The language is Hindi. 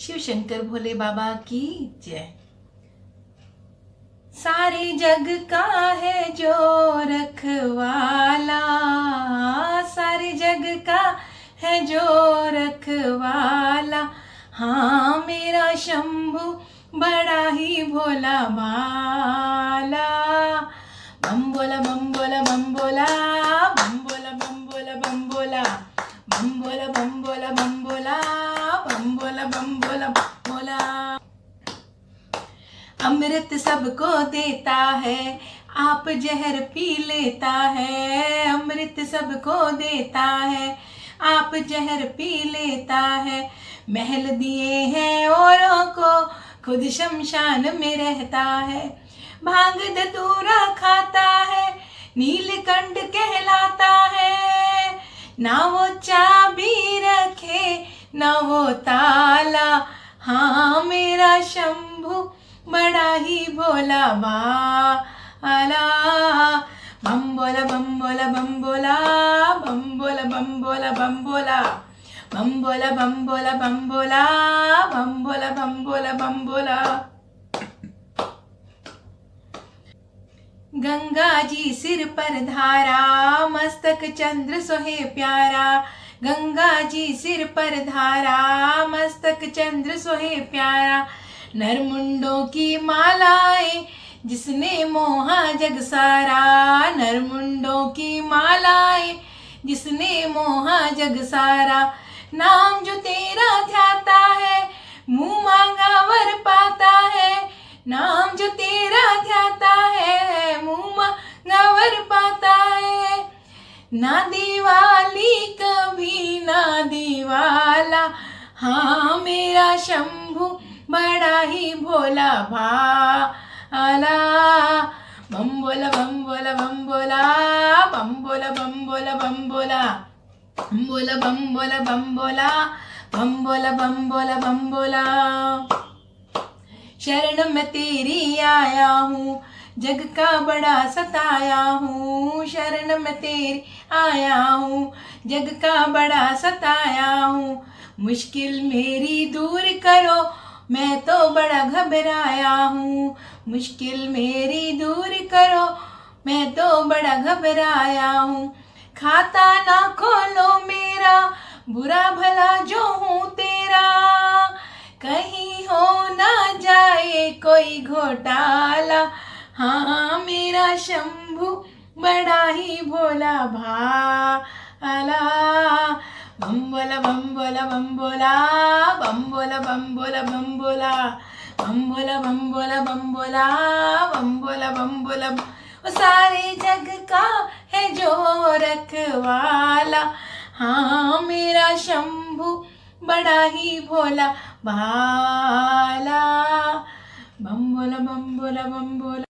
शिव शंकर भोले बाबा की जय सारे जग का है जो रखवाला सारे जग का है जो रखवाला हाँ मेरा शंभु बड़ा ही भोला बाबा अमृत सबको देता है आप जहर पी लेता है अमृत सबको देता है आप जहर पी लेता है महल दिए हैं औरों को खुद शमशान में रहता है भांग धतूरा खाता है नीलकंठ कहलाता है ना वो चाबी रखे ना वो ताला हाँ मेरा शंभु बड़ा ही भोला भाला बम बोला बम बोला बम बोला बम बोला बम बोला बम बोला बम बोला बम बोला बम बोला बम बोला बम बोला बम बोला गंगा जी सिर पर धारा मस्तक चंद्र सोहे प्यारा गंगा जी सिर पर धारा मस्तक चंद्र सोहे प्यारा नर मुंडों की मालाएं जिसने मोहा जग सारा नर मुंडों की मालाएं जिसने मोहा जग सारा नाम जो तेरा ध्याता है मुंह मांगा ना दिवाली कभी ना दिवाला हाँ मेरा शंभु बड़ा ही भोला भाला बम बोला बम बोला बम बोला बम बोला बम बोला बम बोला बम बोला बम बोला बम बोला बम बोला बम बोला बम बोला शरण में तेरी आया हूँ जग का बड़ा सताया हूँ शरण में तेरी आया हूँ जग का बड़ा सताया हूँ मुश्किल मेरी दूर करो मैं तो बड़ा घबराया हूँ मुश्किल मेरी दूर करो मैं तो बड़ा घबराया हूँ खाता ना खोलो मेरा बुरा भला जो हूँ तेरा कहीं हो ना जाए कोई घोटाला हाँ मेरा शंभु बड़ा ही भोला भाला बम बोला बम बोला बम बोला बम बोला बम बोला बम बोला बम बोला बम बोला बम बोला बम बोला बम बोला वो सारे जग का है जो रखवाला हाँ मेरा शंभु बड़ा ही भोला भाला बम बोला बम बोला बम बोला